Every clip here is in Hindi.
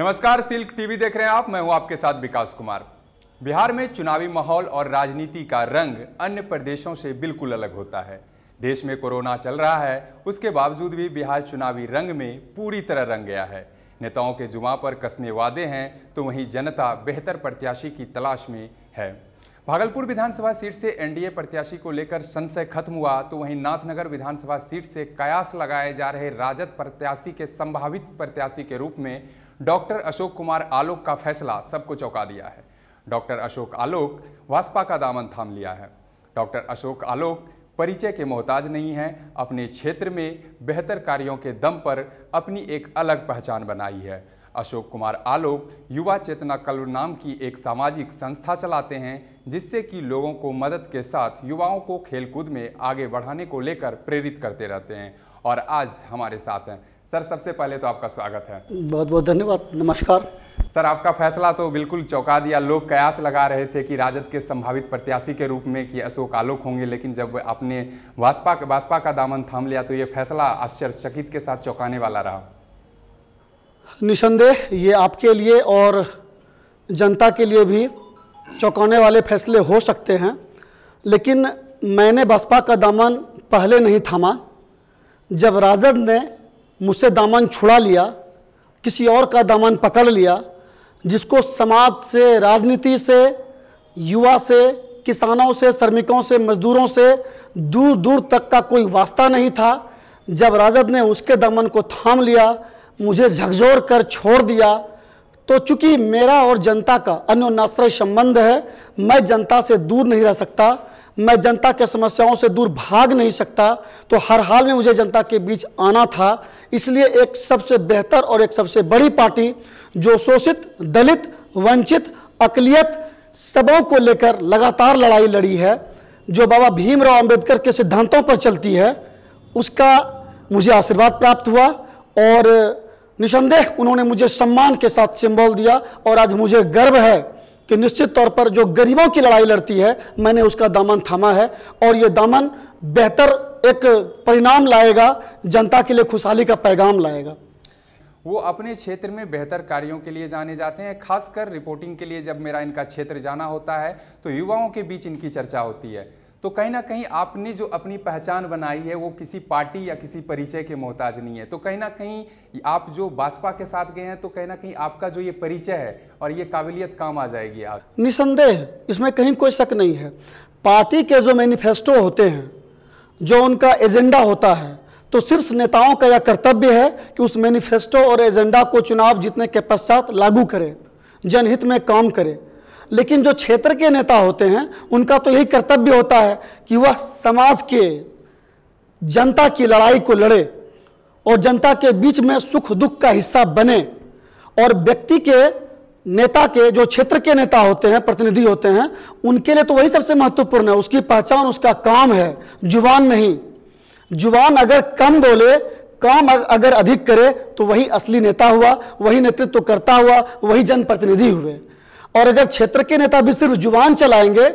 नमस्कार सिल्क टीवी देख रहे हैं आप मैं हूं आपके साथ विकास कुमार बिहार में चुनावी माहौल और राजनीति का रंग अन्य प्रदेशों से बिल्कुल अलग होता है देश में कोरोना चल रहा है उसके बावजूद भी बिहार चुनावी रंग में पूरी तरह रंग गया है नेताओं के जुमा पर कसने वादे हैं तो वहीं जनता बेहतर प्रत्याशी की तलाश में है भागलपुर विधानसभा सीट से एनडीए प्रत्याशी को लेकर संशय खत्म हुआ तो वहीं नाथनगर विधानसभा सीट से कयास लगाए जा रहे राजद प्रत्याशी के संभावित प्रत्याशी के रूप में डॉक्टर अशोक कुमार आलोक का फैसला सबको चौंका दिया है डॉक्टर अशोक आलोक वासपा का दामन थाम लिया है डॉक्टर अशोक आलोक परिचय के मोहताज नहीं हैं अपने क्षेत्र में बेहतर कार्यों के दम पर अपनी एक अलग पहचान बनाई है अशोक कुमार आलोक युवा चेतना कल नाम की एक सामाजिक संस्था चलाते हैं जिससे कि लोगों को मदद के साथ युवाओं को खेलकूद में आगे बढ़ाने को लेकर प्रेरित करते रहते हैं और आज हमारे साथ हैं सर सबसे पहले तो आपका स्वागत है बहुत बहुत धन्यवाद नमस्कार सर आपका फैसला तो बिल्कुल चौंका दिया लोग कयास लगा रहे थे कि राजद के संभावित प्रत्याशी के रूप में कि अशोक आलोक होंगे लेकिन जब आपने भाजपा भाजपा का दामन थाम लिया तो ये फैसला आश्चर्यचकित के साथ चौंकाने वाला रहा निसंदेह ये आपके लिए और जनता के लिए भी चौंकाने वाले फैसले हो सकते हैं लेकिन मैंने बसपा का दामन पहले नहीं थामा जब राजद ने मुझसे दामन छुड़ा लिया किसी और का दामन पकड़ लिया जिसको समाज से राजनीति से युवा से किसानों से श्रमिकों से मजदूरों से दूर दूर तक का कोई वास्ता नहीं था जब राजद ने उसके दामन को थाम लिया मुझे झकझोर कर छोड़ दिया तो चूंकि मेरा और जनता का अन्योन्याश्रय संबंध है मैं जनता से दूर नहीं रह सकता मैं जनता के समस्याओं से दूर भाग नहीं सकता तो हर हाल में मुझे जनता के बीच आना था इसलिए एक सबसे बेहतर और एक सबसे बड़ी पार्टी जो शोषित दलित वंचित अकलियत सबों को लेकर लगातार लड़ाई लड़ी है जो बाबा भीमराव अंबेडकर के सिद्धांतों पर चलती है उसका मुझे आशीर्वाद प्राप्त हुआ और निसंदेह उन्होंने मुझे सम्मान के साथ सिंबल दिया और आज मुझे गर्व है कि निश्चित तौर पर जो गरीबों की लड़ाई लड़ती है मैंने उसका दामन थामा है और ये दामन बेहतर एक परिणाम लाएगा जनता के लिए खुशहाली का पैगाम लाएगा वो अपने क्षेत्र में बेहतर कार्यों के लिए जाने जाते हैं खासकर रिपोर्टिंग के लिए जब मेरा इनका क्षेत्र जाना होता है तो युवाओं के बीच इनकी चर्चा होती है तो कहीं ना कहीं आपने जो अपनी पहचान बनाई है वो किसी पार्टी या किसी परिचय के मोहताज नहीं है तो कहीं ना कहीं आप जो भाजपा के साथ गए हैं तो कहीं ना कहीं आपका जो ये परिचय है और ये काबिलियत काम आ जाएगी आप निसंदेह इसमें कहीं कोई शक नहीं है पार्टी के जो मैनिफेस्टो होते हैं जो उनका एजेंडा होता है तो शीर्ष नेताओं का यह कर्तव्य है कि उस मैनिफेस्टो और एजेंडा को चुनाव जीतने के पश्चात लागू करें जनहित में काम करें लेकिन जो क्षेत्र के नेता होते हैं उनका तो यही कर्तव्य होता है कि वह समाज के जनता की लड़ाई को लड़े और जनता के बीच में सुख दुख का हिस्सा बने और व्यक्ति के नेता के जो क्षेत्र के नेता होते हैं प्रतिनिधि होते हैं उनके लिए तो वही सबसे महत्वपूर्ण है उसकी पहचान उसका काम है जुबान नहीं जुबान अगर कम बोले काम अगर अधिक करे तो वही असली नेता हुआ वही नेतृत्व तो करता हुआ वही जनप्रतिनिधि हुए और अगर क्षेत्र के नेता भी सिर्फ जुबान चलाएंगे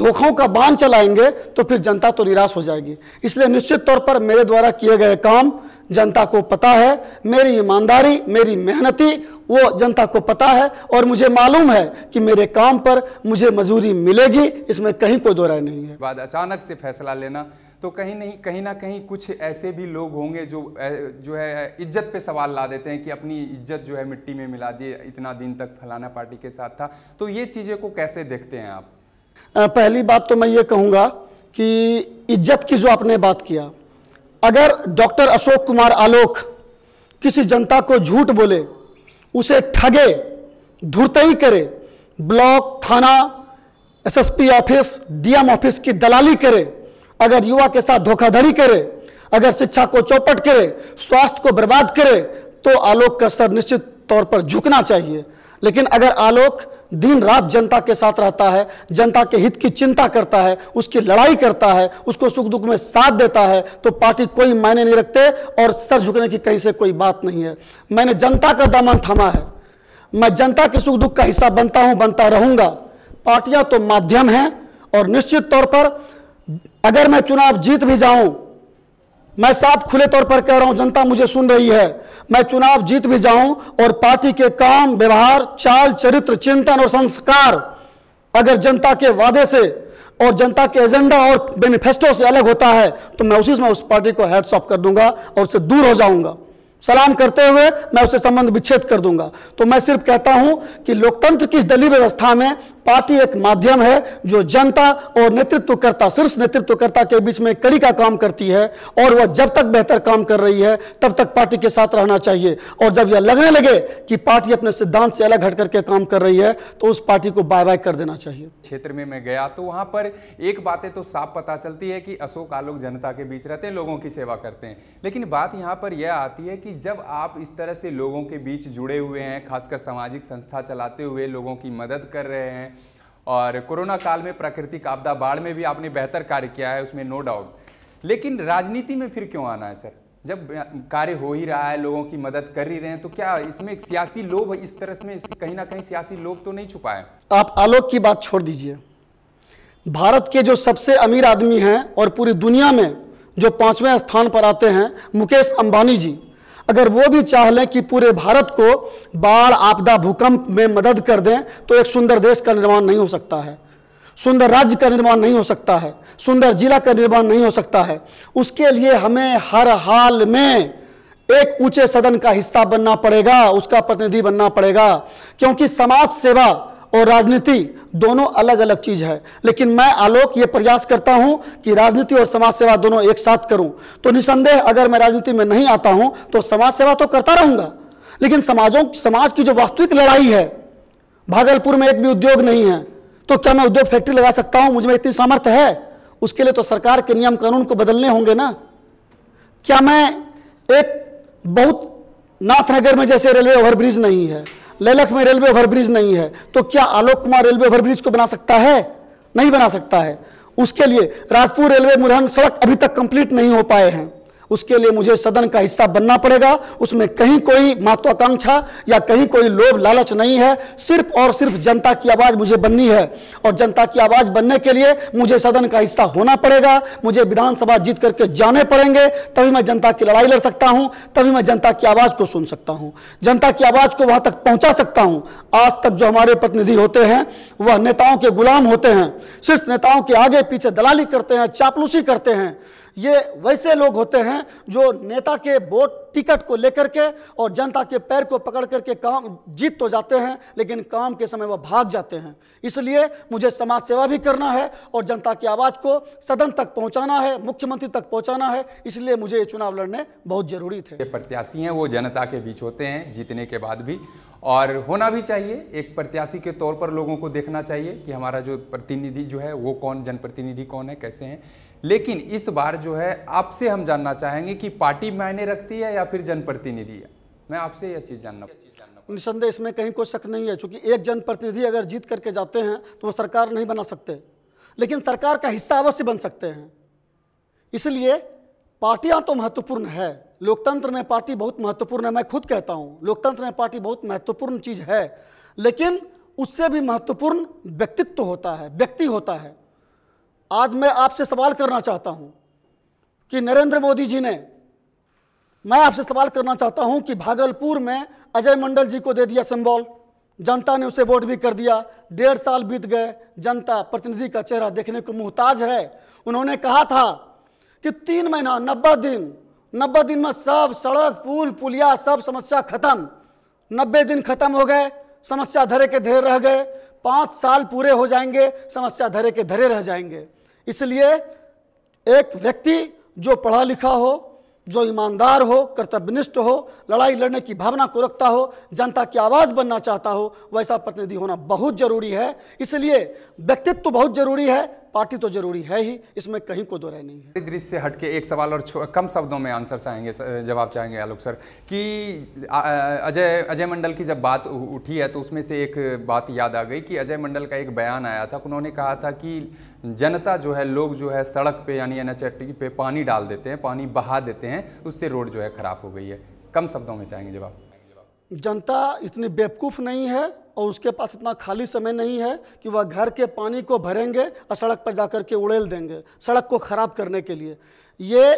धोखों का बांध चलाएंगे तो फिर जनता तो निराश हो जाएगी इसलिए निश्चित तौर पर मेरे द्वारा किए गए काम जनता को पता है मेरी ईमानदारी मेरी मेहनती वो जनता को पता है और मुझे मालूम है कि मेरे काम पर मुझे मजदूरी मिलेगी इसमें कहीं कोई दो राय नहीं है बाद अचानक से फैसला लेना तो कहीं नहीं कहीं ना कहीं कुछ ऐसे भी लोग होंगे जो जो है इज्जत पे सवाल ला देते हैं कि अपनी इज्जत जो है मिट्टी में मिला दिए इतना दिन तक फलाना पार्टी के साथ था तो ये चीज़ें को कैसे देखते हैं आप पहली बात तो मैं ये कहूँगा कि इज्जत की जो आपने बात किया अगर डॉक्टर अशोक कुमार आलोक किसी जनता को झूठ बोले उसे ठगे धुरतई करे ब्लॉक थाना एसएसपी ऑफिस डीएम ऑफिस की दलाली करे अगर युवा के साथ धोखाधड़ी करे अगर शिक्षा को चौपट करे स्वास्थ्य को बर्बाद करे तो आलोक का सर निश्चित तौर पर झुकना चाहिए लेकिन अगर आलोक दिन रात जनता के साथ रहता है जनता के हित की चिंता करता है उसकी लड़ाई करता है उसको सुख दुख में साथ देता है तो पार्टी कोई मायने नहीं रखते और सर झुकने की कहीं से कोई बात नहीं है मैंने जनता का दामन थामा है मैं जनता के सुख दुख का हिस्सा बनता हूं बनता रहूंगा पार्टियां तो माध्यम हैं और निश्चित तौर पर अगर मैं चुनाव जीत भी जाऊं मैं साफ खुले तौर पर कह रहा हूं जनता मुझे सुन रही है मैं चुनाव जीत भी जाऊं और पार्टी के काम व्यवहार चाल चरित्र चिंतन और संस्कार अगर जनता के वादे से और जनता के एजेंडा और मैनिफेस्टो से अलग होता है तो मैं उसी समय उस पार्टी को हेड्स ऑफ कर दूंगा और उससे दूर हो जाऊंगा सलाम करते हुए मैं उससे संबंध विच्छेद कर दूंगा तो मैं सिर्फ कहता हूं कि लोकतंत्र की इस दलीय व्यवस्था में पार्टी एक माध्यम है जो जनता और नेतृत्वकर्ता शीर्ष नेतृत्वकर्ता के बीच में कड़ी का काम करती है और वह जब तक बेहतर काम कर रही है तब तक पार्टी के साथ रहना चाहिए और जब यह लगने लगे कि पार्टी अपने सिद्धांत से अलग हट करके काम कर रही है तो उस पार्टी को बाय बाय कर देना चाहिए क्षेत्र में मैं गया तो वहां पर एक बातें तो साफ पता चलती है कि अशोक आलोक जनता के बीच रहते हैं लोगों की सेवा करते हैं लेकिन बात यहाँ पर यह आती है कि जब आप इस तरह से लोगों के बीच जुड़े हुए हैं खासकर सामाजिक संस्था चलाते हुए लोगों की मदद कर रहे हैं और कोरोना काल में प्राकृतिक आपदा बाढ़ में भी आपने बेहतर कार्य किया है उसमें नो डाउट लेकिन राजनीति में फिर क्यों आना है सर जब कार्य हो ही रहा है लोगों की मदद कर ही रहे हैं तो क्या इसमें सियासी लोभ इस तरह से कहीं ना कहीं सियासी लोभ तो नहीं छुपा है आप आलोक की बात छोड़ दीजिए भारत के जो सबसे अमीर आदमी हैं और पूरी दुनिया में जो पांचवें स्थान पर आते हैं मुकेश अंबानी जी अगर वो भी चाह लें कि पूरे भारत को बाढ़ आपदा भूकंप में मदद कर दें तो एक सुंदर देश का निर्माण नहीं हो सकता है सुंदर राज्य का निर्माण नहीं हो सकता है सुंदर जिला का निर्माण नहीं हो सकता है उसके लिए हमें हर हाल में एक ऊंचे सदन का हिस्सा बनना पड़ेगा उसका प्रतिनिधि बनना पड़ेगा क्योंकि समाज सेवा और राजनीति दोनों अलग अलग चीज़ है लेकिन मैं आलोक ये प्रयास करता हूं कि राजनीति और समाज सेवा दोनों एक साथ करूँ तो निसंदेह अगर मैं राजनीति में नहीं आता हूँ तो समाज सेवा तो करता रहूंगा लेकिन समाजों समाज की जो वास्तविक लड़ाई है भागलपुर में एक भी उद्योग नहीं है तो क्या मैं उद्योग फैक्ट्री लगा सकता हूँ मुझमें इतनी सामर्थ्य है उसके लिए तो सरकार के नियम कानून को बदलने होंगे ना क्या मैं एक बहुत नाथनगर में जैसे रेलवे ओवरब्रिज नहीं है ललक में रेलवे ओवरब्रिज नहीं है तो क्या आलोक कुमार रेलवे ओवरब्रिज को बना सकता है नहीं बना सकता है उसके लिए राजपुर रेलवे मुरहन सड़क अभी तक कंप्लीट नहीं हो पाए हैं उसके लिए मुझे सदन का हिस्सा बनना पड़ेगा उसमें कहीं कोई महत्वाकांक्षा या कहीं कोई लोभ लालच नहीं है सिर्फ और सिर्फ जनता की आवाज़ मुझे बननी है और जनता की आवाज़ बनने के लिए मुझे सदन का हिस्सा होना पड़ेगा मुझे विधानसभा जीत करके जाने पड़ेंगे तभी मैं जनता की लड़ाई लड़ सकता हूँ तभी मैं जनता की आवाज़ को सुन सकता हूँ जनता की आवाज़ को वहाँ तक पहुँचा सकता हूँ आज तक जो हमारे प्रतिनिधि होते हैं वह नेताओं के गुलाम होते हैं सिर्फ नेताओं के आगे पीछे दलाली करते हैं चापलूसी करते हैं ये वैसे लोग होते हैं जो नेता के वोट टिकट को लेकर के और जनता के पैर को पकड़ करके काम जीत तो जाते हैं लेकिन काम के समय वह भाग जाते हैं इसलिए मुझे समाज सेवा भी करना है और जनता की आवाज़ को सदन तक पहुंचाना है मुख्यमंत्री तक पहुंचाना है इसलिए मुझे ये चुनाव लड़ने बहुत ज़रूरी थे प्रत्याशी हैं वो जनता के बीच होते हैं जीतने के बाद भी और होना भी चाहिए एक प्रत्याशी के तौर पर लोगों को देखना चाहिए कि हमारा जो प्रतिनिधि जो है वो कौन जनप्रतिनिधि कौन है कैसे हैं लेकिन इस बार जो है आपसे हम जानना चाहेंगे कि पार्टी मायने रखती है या फिर जनप्रतिनिधि मैं आपसे यह चीज़ जानना निसंदेह इसमें कहीं कोई शक नहीं है क्योंकि एक जनप्रतिनिधि अगर जीत करके जाते हैं तो वो सरकार नहीं बना सकते लेकिन सरकार का हिस्सा अवश्य बन सकते हैं इसलिए पार्टियां तो महत्वपूर्ण है लोकतंत्र में पार्टी बहुत महत्वपूर्ण है मैं खुद कहता हूं लोकतंत्र में पार्टी बहुत महत्वपूर्ण चीज़ है लेकिन उससे भी महत्वपूर्ण व्यक्तित्व होता है व्यक्ति होता है आज मैं आपसे सवाल करना चाहता हूं कि नरेंद्र मोदी जी ने मैं आपसे सवाल करना चाहता हूं कि भागलपुर में अजय मंडल जी को दे दिया सिंबॉल जनता ने उसे वोट भी कर दिया डेढ़ साल बीत गए जनता प्रतिनिधि का चेहरा देखने को मुहताज है उन्होंने कहा था कि तीन महीना नब्बे दिन नब्बे दिन में सब सड़क पुल पुलिया सब समस्या खत्म नब्बे दिन खत्म हो गए समस्या धरे के धरे रह गए पाँच साल पूरे हो जाएंगे समस्या धरे के धरे रह जाएंगे इसलिए एक व्यक्ति जो पढ़ा लिखा हो जो ईमानदार हो कर्तव्यनिष्ठ हो लड़ाई लड़ने की भावना को रखता हो जनता की आवाज़ बनना चाहता हो वैसा प्रतिनिधि होना बहुत ज़रूरी है इसलिए व्यक्तित्व तो बहुत ज़रूरी है पार्टी तो जरूरी है ही इसमें कहीं को दो राय नहीं है दृश्य से हटके एक सवाल और कम शब्दों में आंसर चाहेंगे जवाब चाहेंगे आलोक सर कि अजय अजय मंडल की जब बात उठी है तो उसमें से एक बात याद आ गई कि अजय मंडल का एक बयान आया था उन्होंने कहा था कि जनता जो है लोग जो है सड़क पे यानी एन पे पानी डाल देते हैं पानी बहा देते हैं उससे रोड जो है ख़राब हो गई है कम शब्दों में चाहेंगे जवाब जनता इतनी बेवकूफ़ नहीं है और उसके पास इतना खाली समय नहीं है कि वह घर के पानी को भरेंगे और सड़क पर जाकर के उड़ेल देंगे सड़क को ख़राब करने के लिए ये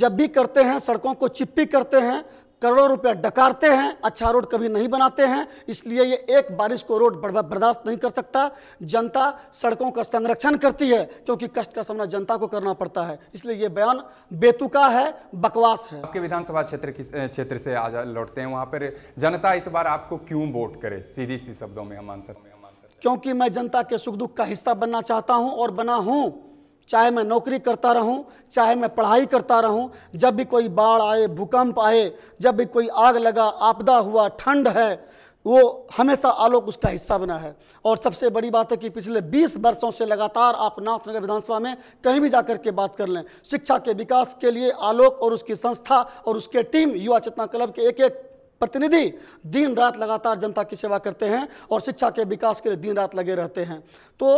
जब भी करते हैं सड़कों को चिप्पी करते हैं करोड़ों रुपया डकारते हैं अच्छा रोड कभी नहीं बनाते हैं इसलिए ये एक बारिश को रोड बर्दाश्त नहीं कर सकता जनता सड़कों का संरक्षण करती है क्योंकि कष्ट का सामना जनता को करना पड़ता है इसलिए ये बयान बेतुका है बकवास है आपके विधानसभा क्षेत्र की क्षेत्र से आज लौटते हैं वहाँ पर जनता इस बार आपको क्यों वोट करे सीधी सी शब्दों में हम आंसर क्योंकि मैं जनता के सुख दुख का हिस्सा बनना चाहता हूँ और बना हूँ चाहे मैं नौकरी करता रहूं चाहे मैं पढ़ाई करता रहूं जब भी कोई बाढ़ आए भूकंप आए जब भी कोई आग लगा आपदा हुआ ठंड है वो हमेशा आलोक उसका हिस्सा बना है और सबसे बड़ी बात है कि पिछले 20 वर्षों से लगातार आप नाथनगर विधानसभा में कहीं भी जाकर के बात कर लें शिक्षा के विकास के लिए आलोक और उसकी संस्था और उसके टीम युवा चेतना क्लब के एक एक प्रतिनिधि दिन रात लगातार जनता की सेवा करते हैं और शिक्षा के विकास के लिए दिन रात लगे रहते हैं तो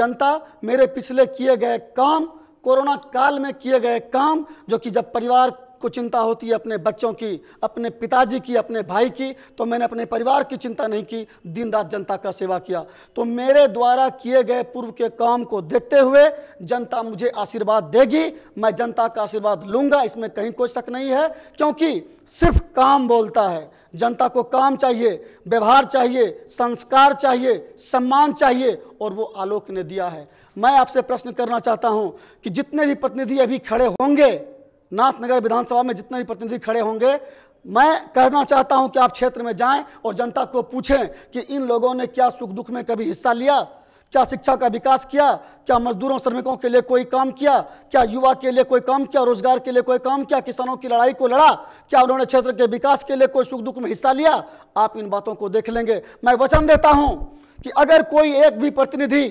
जनता मेरे पिछले किए गए काम कोरोना काल में किए गए काम जो कि जब परिवार को चिंता होती है अपने बच्चों की अपने पिताजी की अपने भाई की तो मैंने अपने परिवार की चिंता नहीं की दिन रात जनता का सेवा किया तो मेरे द्वारा किए गए पूर्व के काम को देखते हुए जनता मुझे आशीर्वाद देगी मैं जनता का आशीर्वाद लूँगा इसमें कहीं कोई शक नहीं है क्योंकि सिर्फ काम बोलता है जनता को काम चाहिए व्यवहार चाहिए संस्कार चाहिए सम्मान चाहिए और वो आलोक ने दिया है मैं आपसे प्रश्न करना चाहता हूं कि जितने भी प्रतिनिधि अभी खड़े होंगे नाथनगर विधानसभा में जितने भी प्रतिनिधि खड़े होंगे मैं कहना चाहता हूं कि आप क्षेत्र में जाएं और जनता को पूछें कि इन लोगों ने क्या सुख दुख में कभी हिस्सा लिया क्या शिक्षा का विकास किया क्या मजदूरों श्रमिकों के लिए कोई काम किया क्या युवा के लिए कोई काम किया रोजगार के लिए कोई काम किया किसानों की लड़ाई को लड़ा क्या उन्होंने क्षेत्र के विकास के लिए कोई सुख दुख में हिस्सा लिया आप इन बातों को देख लेंगे मैं वचन देता हूं कि अगर कोई एक भी प्रतिनिधि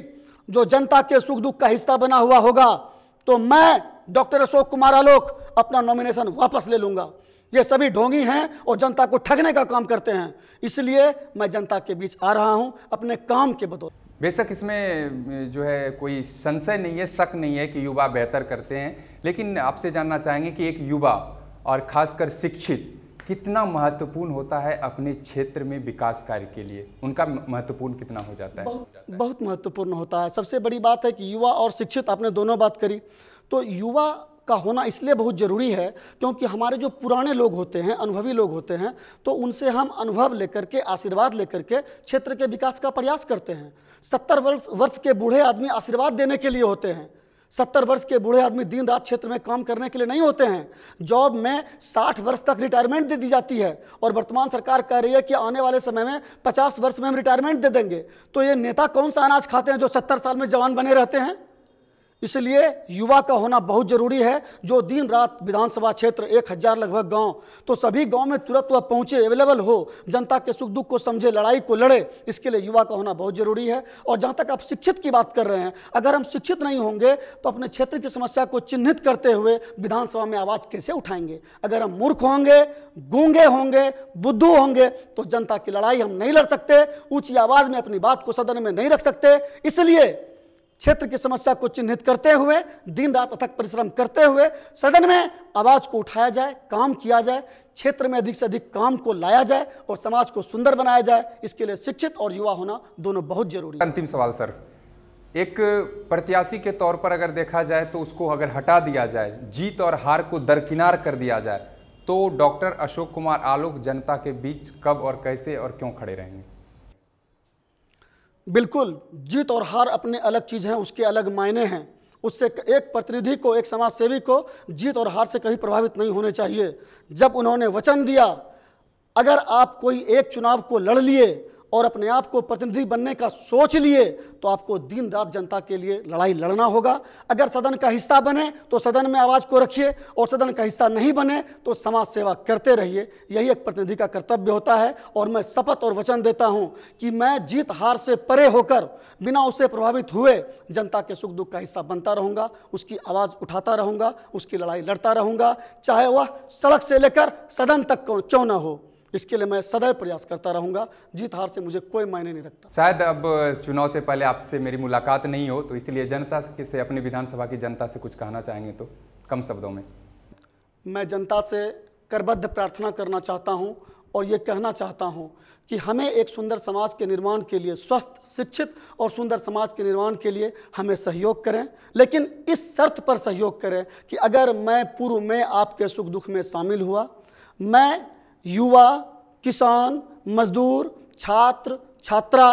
जो जनता के सुख दुख का हिस्सा बना हुआ होगा तो मैं डॉक्टर अशोक कुमार आलोक अपना नॉमिनेशन वापस ले लूंगा ये सभी ढोंगी हैं और जनता को ठगने का काम करते हैं इसलिए मैं जनता के बीच आ रहा हूँ अपने काम के बदौलत बेशक इसमें जो है कोई संशय नहीं है शक नहीं है कि युवा बेहतर करते हैं लेकिन आपसे जानना चाहेंगे कि एक युवा और खासकर शिक्षित कितना महत्वपूर्ण होता है अपने क्षेत्र में विकास कार्य के लिए उनका महत्वपूर्ण कितना हो जाता है बहुत, बहुत महत्वपूर्ण होता है सबसे बड़ी बात है कि युवा और शिक्षित आपने दोनों बात करी तो युवा का होना इसलिए बहुत ज़रूरी है क्योंकि हमारे जो पुराने लोग होते हैं अनुभवी लोग होते हैं तो उनसे हम अनुभव लेकर के आशीर्वाद लेकर के क्षेत्र के विकास का प्रयास करते हैं सत्तर वर्ष वर्ष के बूढ़े आदमी आशीर्वाद देने के लिए होते हैं सत्तर वर्ष के बूढ़े आदमी दिन रात क्षेत्र में काम करने के लिए नहीं होते हैं जॉब में साठ वर्ष तक रिटायरमेंट दे दी जाती है और वर्तमान सरकार कह रही है कि आने वाले समय में पचास वर्ष में हम रिटायरमेंट दे देंगे तो ये नेता कौन सा अनाज खाते हैं जो सत्तर साल में जवान बने रहते हैं इसलिए युवा का होना बहुत जरूरी है जो दिन रात विधानसभा क्षेत्र एक हज़ार लगभग गांव तो सभी गांव में तुरंत वह पहुंचे अवेलेबल हो जनता के सुख दुख को समझे लड़ाई को लड़े इसके लिए युवा का होना बहुत जरूरी है और जहां तक आप शिक्षित की बात कर रहे हैं अगर हम शिक्षित नहीं होंगे तो अपने क्षेत्र की समस्या को चिन्हित करते हुए विधानसभा में आवाज़ कैसे उठाएंगे अगर हम मूर्ख होंगे गूंगे होंगे बुद्धू होंगे तो जनता की लड़ाई हम नहीं लड़ सकते ऊँची आवाज़ में अपनी बात को सदन में नहीं रख सकते इसलिए क्षेत्र की समस्या को चिन्हित करते हुए दिन रात अथक परिश्रम करते हुए सदन में आवाज को उठाया जाए काम किया जाए क्षेत्र में अधिक से अधिक काम को लाया जाए और समाज को सुंदर बनाया जाए इसके लिए शिक्षित और युवा होना दोनों बहुत जरूरी अंतिम सवाल सर एक प्रत्याशी के तौर पर अगर देखा जाए तो उसको अगर हटा दिया जाए जीत और हार को दरकिनार कर दिया जाए तो डॉक्टर अशोक कुमार आलोक जनता के बीच कब और कैसे और क्यों खड़े रहेंगे बिल्कुल जीत और हार अपने अलग चीज़ हैं उसके अलग मायने हैं उससे एक प्रतिनिधि को एक समाजसेवी को जीत और हार से कहीं प्रभावित नहीं होने चाहिए जब उन्होंने वचन दिया अगर आप कोई एक चुनाव को लड़ लिए और अपने आप को प्रतिनिधि बनने का सोच लिए तो आपको दिन रात जनता के लिए लड़ाई लड़ना होगा अगर सदन का हिस्सा बने तो सदन में आवाज़ को रखिए और सदन का हिस्सा नहीं बने तो समाज सेवा करते रहिए यही एक प्रतिनिधि का कर्तव्य होता है और मैं शपथ और वचन देता हूँ कि मैं जीत हार से परे होकर बिना उससे प्रभावित हुए जनता के सुख दुख का हिस्सा बनता रहूँगा उसकी आवाज़ उठाता रहूँगा उसकी लड़ाई लड़ता रहूँगा चाहे वह सड़क से लेकर सदन तक क्यों ना हो इसके लिए मैं सदैव प्रयास करता रहूंगा जीत हार से मुझे कोई मायने नहीं रखता शायद अब चुनाव से पहले आपसे मेरी मुलाकात नहीं हो तो इसलिए जनता से अपने विधानसभा की जनता से कुछ कहना चाहेंगे तो कम शब्दों में मैं जनता से करबद्ध प्रार्थना करना चाहता हूँ और ये कहना चाहता हूँ कि हमें एक सुंदर समाज के निर्माण के लिए स्वस्थ शिक्षित और सुंदर समाज के निर्माण के लिए हमें सहयोग करें लेकिन इस शर्त पर सहयोग करें कि अगर मैं पूर्व में आपके सुख दुख में शामिल हुआ मैं युवा किसान मजदूर छात्र छात्रा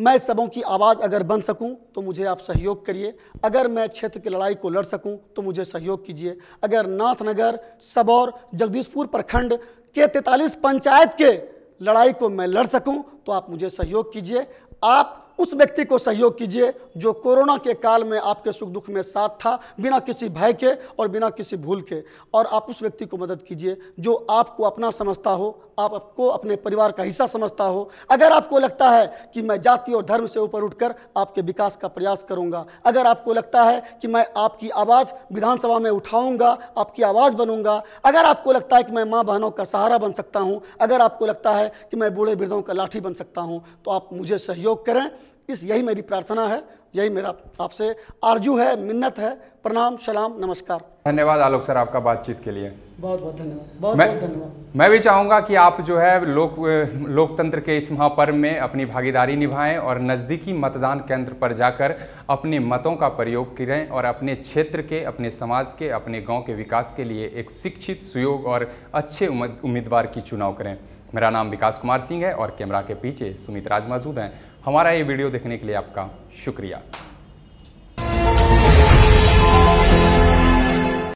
मैं सबों की आवाज़ अगर बन सकूं तो मुझे आप सहयोग करिए अगर मैं क्षेत्र की लड़ाई को लड़ सकूं तो मुझे सहयोग कीजिए अगर नाथनगर सबौर जगदीशपुर प्रखंड के 43 पंचायत के लड़ाई को मैं लड़ सकूं तो आप मुझे सहयोग कीजिए आप उस व्यक्ति को सहयोग कीजिए जो कोरोना के काल में आपके सुख दुख में साथ था बिना किसी भय के और बिना किसी भूल के और आप उस व्यक्ति को मदद कीजिए जो आपको अपना समझता हो आप आपको अपने परिवार का हिस्सा समझता हो अगर आपको लगता है कि मैं जाति और धर्म से ऊपर उठकर आपके विकास का प्रयास करूंगा अगर आपको लगता है कि मैं आपकी आवाज़ विधानसभा में उठाऊंगा आपकी आवाज़ बनूंगा अगर आपको लगता है कि मैं माँ बहनों का सहारा बन सकता हूँ अगर आपको लगता है कि मैं बूढ़े वृद्धों का लाठी बन सकता हूँ तो आप मुझे सहयोग करें इस यही मेरी प्रार्थना है यही मेरा आपसे आरजू है मिन्नत है प्रणाम सलाम नमस्कार धन्यवाद आलोक सर आपका बातचीत के लिए बहुत बहुत धन्यवाद बहुत मैं, बहुत धन्यवाद मैं भी चाहूँगा कि आप जो है लोक लोकतंत्र के इस महापर्व में अपनी भागीदारी निभाएं और नज़दीकी मतदान केंद्र पर जाकर अपने मतों का प्रयोग करें और अपने क्षेत्र के अपने समाज के अपने गांव के विकास के लिए एक शिक्षित सुयोग और अच्छे उम्मीदवार की चुनाव करें मेरा नाम विकास कुमार सिंह है और कैमरा के पीछे सुमित राज मौजूद हैं हमारा ये वीडियो देखने के लिए आपका शुक्रिया